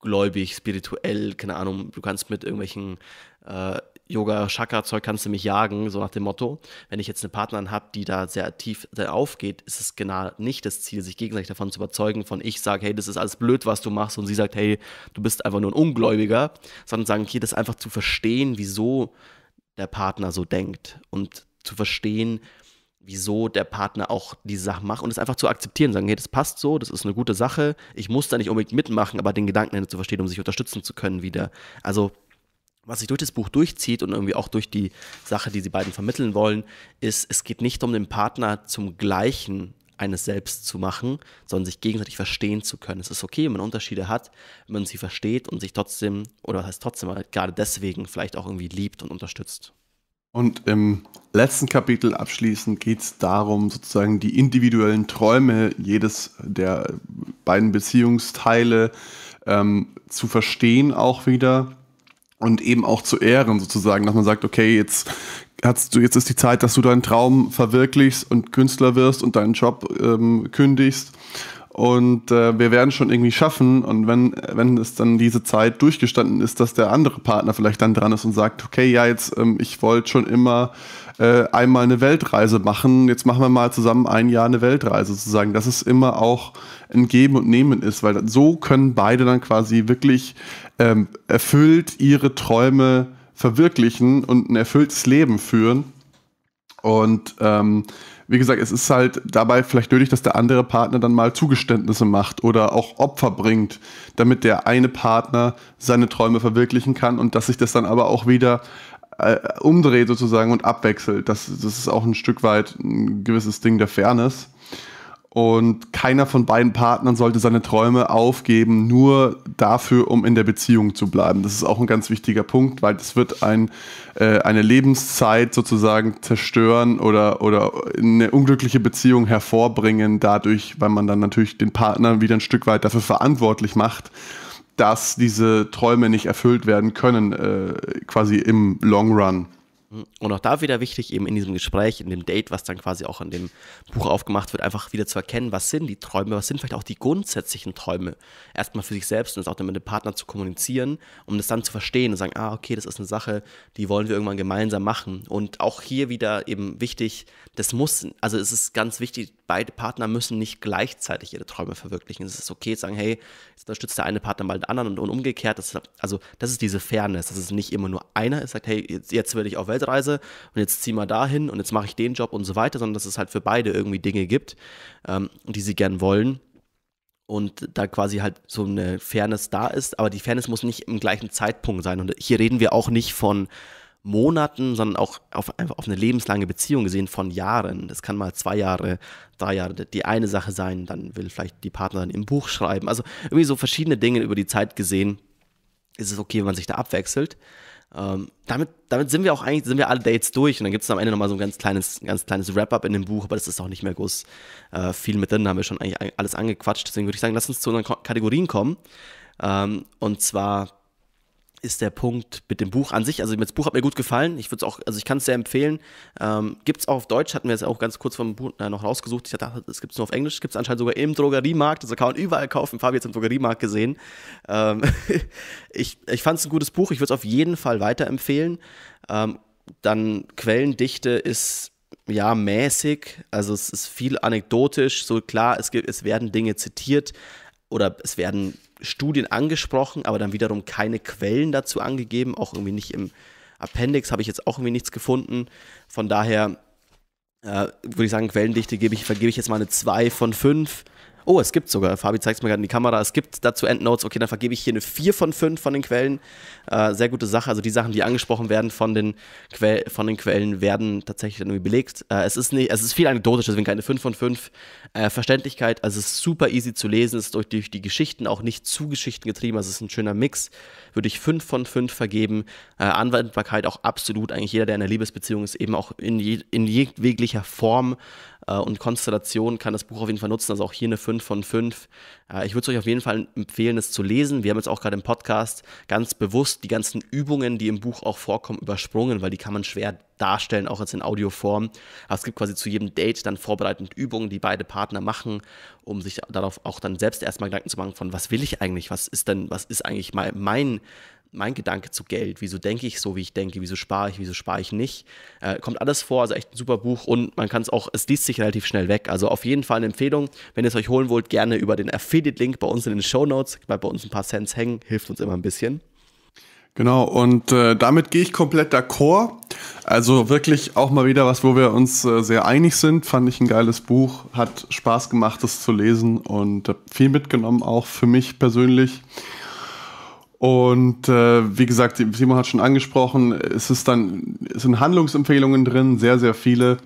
[SPEAKER 2] gläubig, spirituell, keine Ahnung, du kannst mit irgendwelchen äh, Yoga, Chakra-Zeug kannst du mich jagen, so nach dem Motto. Wenn ich jetzt eine Partnerin habe, die da sehr tief aufgeht, ist es genau nicht das Ziel, sich gegenseitig davon zu überzeugen, von ich sage, hey, das ist alles blöd, was du machst, und sie sagt, hey, du bist einfach nur ein Ungläubiger, sondern sagen, okay, das einfach zu verstehen, wieso der Partner so denkt und zu verstehen, wieso der Partner auch diese Sachen macht und es einfach zu akzeptieren, sagen, hey, das passt so, das ist eine gute Sache, ich muss da nicht unbedingt mitmachen, aber den Gedanken zu verstehen, um sich unterstützen zu können wieder. Also was sich durch das Buch durchzieht und irgendwie auch durch die Sache, die sie beiden vermitteln wollen, ist, es geht nicht um den Partner zum Gleichen eines selbst zu machen, sondern sich gegenseitig verstehen zu können. Es ist okay, wenn man Unterschiede hat, wenn man sie versteht und sich trotzdem, oder was heißt trotzdem, gerade deswegen vielleicht auch irgendwie liebt und unterstützt.
[SPEAKER 1] Und im letzten Kapitel abschließend geht es darum, sozusagen die individuellen Träume jedes der beiden Beziehungsteile ähm, zu verstehen auch wieder und eben auch zu ehren sozusagen, dass man sagt, okay, jetzt hast du, jetzt ist die Zeit, dass du deinen Traum verwirklichst und Künstler wirst und deinen Job ähm, kündigst. Und äh, wir werden schon irgendwie schaffen. Und wenn, wenn es dann diese Zeit durchgestanden ist, dass der andere Partner vielleicht dann dran ist und sagt, okay, ja, jetzt, ähm, ich wollte schon immer äh, einmal eine Weltreise machen, jetzt machen wir mal zusammen ein Jahr eine Weltreise sozusagen, dass es immer auch ein Geben und Nehmen ist, weil so können beide dann quasi wirklich ähm, erfüllt ihre Träume verwirklichen und ein erfülltes Leben führen. Und ähm, wie gesagt, es ist halt dabei vielleicht nötig, dass der andere Partner dann mal Zugeständnisse macht oder auch Opfer bringt, damit der eine Partner seine Träume verwirklichen kann und dass sich das dann aber auch wieder äh, umdreht sozusagen und abwechselt. Das, das ist auch ein Stück weit ein gewisses Ding der Fairness. Und keiner von beiden Partnern sollte seine Träume aufgeben, nur dafür, um in der Beziehung zu bleiben. Das ist auch ein ganz wichtiger Punkt, weil das wird ein, äh, eine Lebenszeit sozusagen zerstören oder, oder eine unglückliche Beziehung hervorbringen, dadurch, weil man dann natürlich den Partner wieder ein Stück weit dafür verantwortlich macht, dass diese Träume nicht erfüllt werden können, äh, quasi im Long Run.
[SPEAKER 2] Und auch da wieder wichtig, eben in diesem Gespräch, in dem Date, was dann quasi auch in dem Buch aufgemacht wird, einfach wieder zu erkennen, was sind die Träume, was sind vielleicht auch die grundsätzlichen Träume. Erstmal für sich selbst und es auch dann mit dem Partner zu kommunizieren, um das dann zu verstehen und sagen, ah, okay, das ist eine Sache, die wollen wir irgendwann gemeinsam machen. Und auch hier wieder eben wichtig, das muss, also es ist ganz wichtig, beide Partner müssen nicht gleichzeitig ihre Träume verwirklichen. Es ist okay zu sagen, hey, jetzt unterstützt der eine Partner mal den anderen und, und umgekehrt. Das, also das ist diese Fairness, dass es nicht immer nur einer ist, sagt, hey, jetzt, jetzt werde ich auf Weltreise und jetzt zieh mal dahin und jetzt mache ich den Job und so weiter, sondern dass es halt für beide irgendwie Dinge gibt, ähm, die sie gern wollen und da quasi halt so eine Fairness da ist, aber die Fairness muss nicht im gleichen Zeitpunkt sein. Und hier reden wir auch nicht von Monaten, sondern auch auf, auf eine lebenslange Beziehung gesehen von Jahren. Das kann mal zwei Jahre, drei Jahre die eine Sache sein, dann will vielleicht die Partnerin im Buch schreiben. Also irgendwie so verschiedene Dinge über die Zeit gesehen, ist es okay, wenn man sich da abwechselt. Ähm, damit, damit sind wir auch eigentlich, sind wir alle Dates durch und dann gibt es am Ende nochmal so ein ganz kleines, ganz kleines Wrap-up in dem Buch, aber das ist auch nicht mehr groß äh, viel mit drin, da haben wir schon eigentlich alles angequatscht. Deswegen würde ich sagen, lass uns zu unseren Kategorien kommen. Ähm, und zwar ist der Punkt mit dem Buch an sich. Also das Buch hat mir gut gefallen. Ich würde es auch, also ich kann es sehr empfehlen. Ähm, gibt es auch auf Deutsch, hatten wir es auch ganz kurz vom Buch äh, noch rausgesucht. Ich dachte, es gibt es nur auf Englisch, gibt es anscheinend sogar im Drogeriemarkt. Also kann man überall kaufen. Fabi hat es im Drogeriemarkt gesehen. Ähm, ich ich fand es ein gutes Buch. Ich würde es auf jeden Fall weiterempfehlen. Ähm, dann Quellendichte ist ja mäßig. Also es ist viel anekdotisch. So klar, es, gibt, es werden Dinge zitiert oder es werden Studien angesprochen, aber dann wiederum keine Quellen dazu angegeben, auch irgendwie nicht im Appendix habe ich jetzt auch irgendwie nichts gefunden. Von daher äh, würde ich sagen, Quellendichte gebe ich, vergebe ich jetzt mal eine 2 von 5. Oh, es gibt sogar, Fabi zeigt es mir gerade in die Kamera, es gibt dazu Endnotes. Okay, dann vergebe ich hier eine 4 von 5 von den Quellen. Äh, sehr gute Sache. Also die Sachen, die angesprochen werden von den, que von den Quellen, werden tatsächlich dann irgendwie belegt. Äh, es, ist nicht, es ist viel anekdotisch, deswegen keine 5 von 5. Äh, Verständlichkeit, also es ist super easy zu lesen, es ist durch, durch die Geschichten auch nicht zu Geschichten getrieben, also es ist ein schöner Mix. Würde ich 5 von 5 vergeben. Äh, Anwendbarkeit auch absolut. Eigentlich jeder, der in einer Liebesbeziehung ist, eben auch in, je, in jeglicher Form äh, und Konstellation kann das Buch auf jeden Fall nutzen. Also auch hier eine 5 von 5. Äh, ich würde es euch auf jeden Fall empfehlen, es zu lesen. Wir haben jetzt auch gerade im Podcast ganz bewusst die ganzen Übungen, die im Buch auch vorkommen, übersprungen, weil die kann man schwer darstellen, auch jetzt in Audioform. Aber es gibt quasi zu jedem Date dann vorbereitend Übungen, die beide Partner machen, um sich darauf auch dann selbst erstmal Gedanken zu machen von, was will ich eigentlich? Was ist denn, was ist eigentlich mein, mein mein Gedanke zu Geld, wieso denke ich so, wie ich denke, wieso spare ich, wieso spare ich nicht, äh, kommt alles vor, also echt ein super Buch und man kann es auch, es liest sich relativ schnell weg. Also auf jeden Fall eine Empfehlung, wenn ihr es euch holen wollt, gerne über den Affiliate-Link bei uns in den Show Notes, weil bei uns ein paar Cents hängen, hilft uns immer ein bisschen.
[SPEAKER 1] Genau, und äh, damit gehe ich komplett d'accord. Also wirklich auch mal wieder was, wo wir uns äh, sehr einig sind. Fand ich ein geiles Buch, hat Spaß gemacht, es zu lesen und äh, viel mitgenommen, auch für mich persönlich. Und äh, wie gesagt, Simon hat schon angesprochen, es ist dann es sind Handlungsempfehlungen drin, sehr sehr viele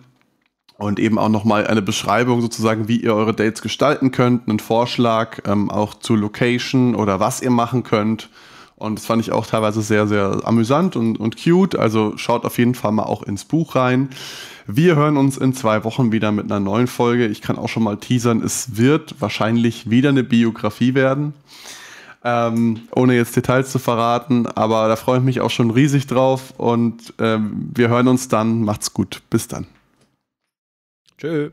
[SPEAKER 1] und eben auch noch mal eine Beschreibung sozusagen, wie ihr eure Dates gestalten könnt, einen Vorschlag ähm, auch zu Location oder was ihr machen könnt. Und das fand ich auch teilweise sehr, sehr amüsant und, und cute. Also schaut auf jeden Fall mal auch ins Buch rein. Wir hören uns in zwei Wochen wieder mit einer neuen Folge. Ich kann auch schon mal teasern, es wird wahrscheinlich wieder eine Biografie werden. Ähm, ohne jetzt Details zu verraten, aber da freue ich mich auch schon riesig drauf
[SPEAKER 2] und ähm, wir hören uns dann. Macht's gut. Bis dann. Tschö.